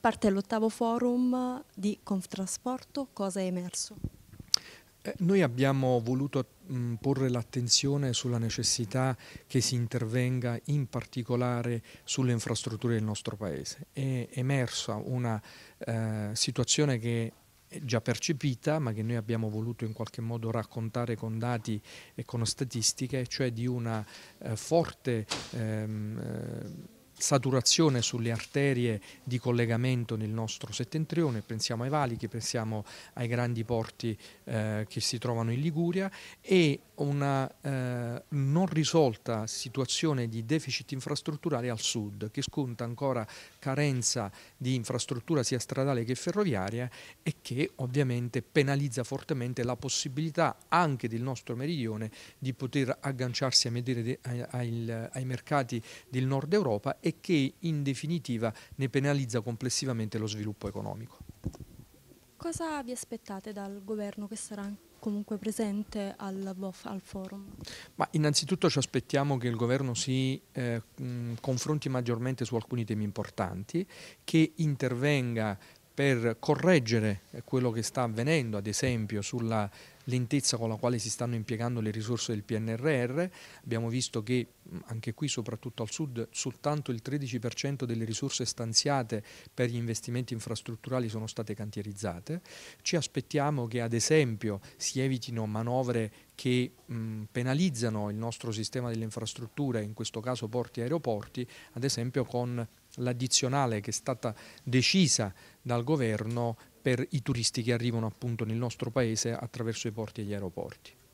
Parte l'ottavo forum di Conftrasporto, cosa è emerso? Eh, noi abbiamo voluto porre l'attenzione sulla necessità che si intervenga in particolare sulle infrastrutture del nostro Paese. È emersa una eh, situazione che è già percepita ma che noi abbiamo voluto in qualche modo raccontare con dati e con statistiche, cioè di una eh, forte ehm, eh, saturazione sulle arterie di collegamento nel nostro settentrione, pensiamo ai valichi, pensiamo ai grandi porti eh, che si trovano in Liguria e una eh, non risolta situazione di deficit infrastrutturale al sud, che sconta ancora carenza di infrastruttura sia stradale che ferroviaria e che ovviamente penalizza fortemente la possibilità anche del nostro meridione di poter agganciarsi ai mercati del nord Europa e che in definitiva ne penalizza complessivamente lo sviluppo economico. Cosa vi aspettate dal governo che sarà comunque presente al, al forum? Ma innanzitutto ci aspettiamo che il governo si eh, mh, confronti maggiormente su alcuni temi importanti, che intervenga per correggere quello che sta avvenendo, ad esempio sulla lentezza con la quale si stanno impiegando le risorse del PNRR. Abbiamo visto che anche qui, soprattutto al sud, soltanto il 13% delle risorse stanziate per gli investimenti infrastrutturali sono state cantierizzate. Ci aspettiamo che, ad esempio, si evitino manovre che mh, penalizzano il nostro sistema delle infrastrutture, in questo caso porti e aeroporti, ad esempio con l'addizionale che è stata decisa dal governo per i turisti che arrivano appunto nel nostro paese attraverso i porti e gli aeroporti.